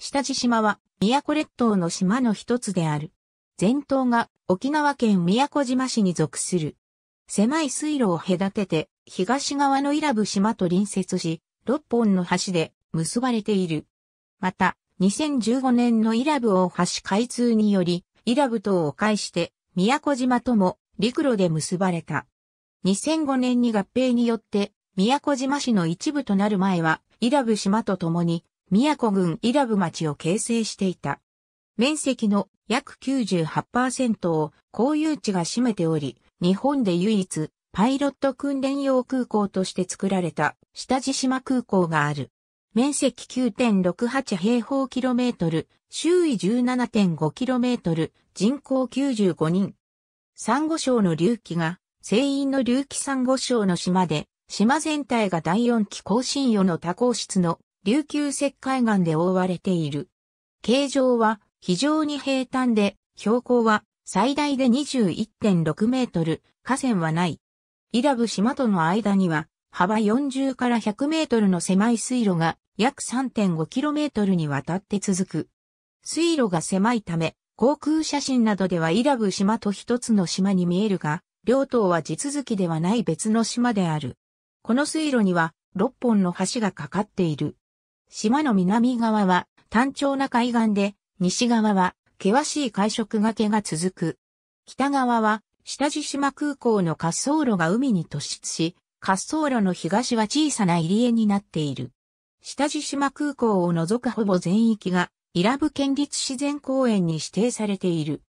下地島は、宮古列島の島の一つである。全島が沖縄県宮古島市に属する。狭い水路を隔てて、東側の伊良部島と隣接し、6本の橋で結ばれている。また、2015年の伊良部大橋開通により、伊良部島を介して、宮古島とも陸路で結ばれた。2005年に合併によって、宮古島市の一部となる前は、伊良部島と共に宮古郡伊良部町を形成していた。面積の約98%を公有地が占めており、日本で唯一パイロット訓練用空港として作られた下地島空港がある。面積9.68平方キロメートル、周囲17.5キロメートル、人口95人。サンゴ礁の隆起が、船員の隆起サンゴ礁の島で、島全体が第4期更新予の多孔室の琉球石灰岩で覆われている。形状は非常に平坦で、標高は最大で21.6メートル、河川はない。伊良部島との間には、幅40から100メートルの狭い水路が約 3.5km にわたって続く。水路が狭いため、航空写真などでは伊良部島と一つの島に見えるが、両島は地続きではない別の島である。この水路には6本の橋がかかっている。島の南側は単調な海岸で、西側は険しい海食がけが続く。北側は下地島空港の滑走路が海に突出し、滑走路の東は小さな入り江になっている。下地島空港を除くほぼ全域が、伊良部県立自然公園に指定されている。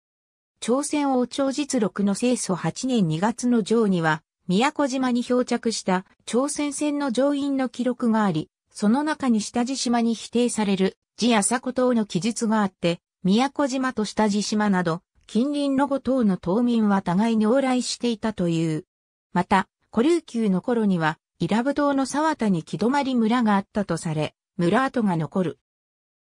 朝鮮王朝実録の清楚8年2月の上には、宮古島に漂着した朝鮮船の乗員の記録があり、その中に下地島に否定される、地佐古島の記述があって、宮古島と下地島など、近隣の五島の島民は互いに往来していたという。また、古琉球の頃には、伊良部島の沢田に木泊村があったとされ、村跡が残る。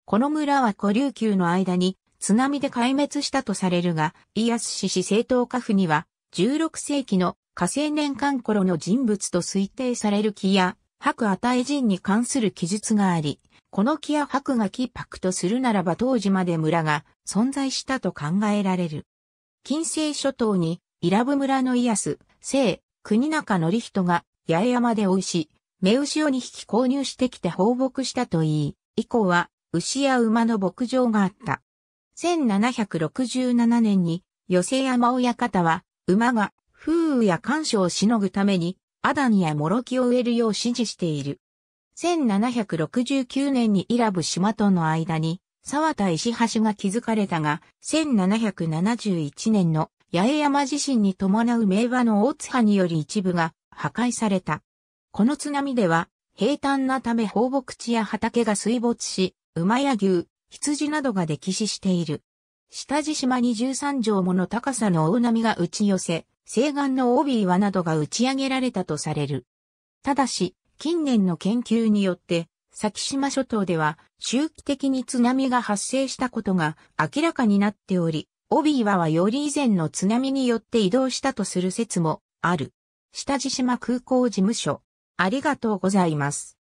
この村は古琉球の間に津波で壊滅したとされるが、イアス氏氏政党家府には、16世紀の火星年間頃の人物と推定される木や白与人に関する記述があり、この木や白が木白とするならば当時まで村が存在したと考えられる。近世諸島に伊良部村のイヤス、聖、国中則人が八重山で追し、目牛を2匹購入してきて放牧したといい、以降は牛や馬の牧場があった。1767年に、寄せ山親方は、馬が、風雨や干渉をしのぐために、アダニやモロキを植えるよう指示している。1769年にイラブ島との間に沢田石橋が築かれたが、1771年の八重山地震に伴う名和の大津波により一部が破壊された。この津波では、平坦なため放牧地や畑が水没し、馬や牛、羊などが溺死している。下地島に13畳もの高さの大波が打ち寄せ、西岸の帯岩などが打ち上げられたとされる。ただし、近年の研究によって、先島諸島では周期的に津波が発生したことが明らかになっており、帯岩はより以前の津波によって移動したとする説もある。下地島空港事務所。ありがとうございます。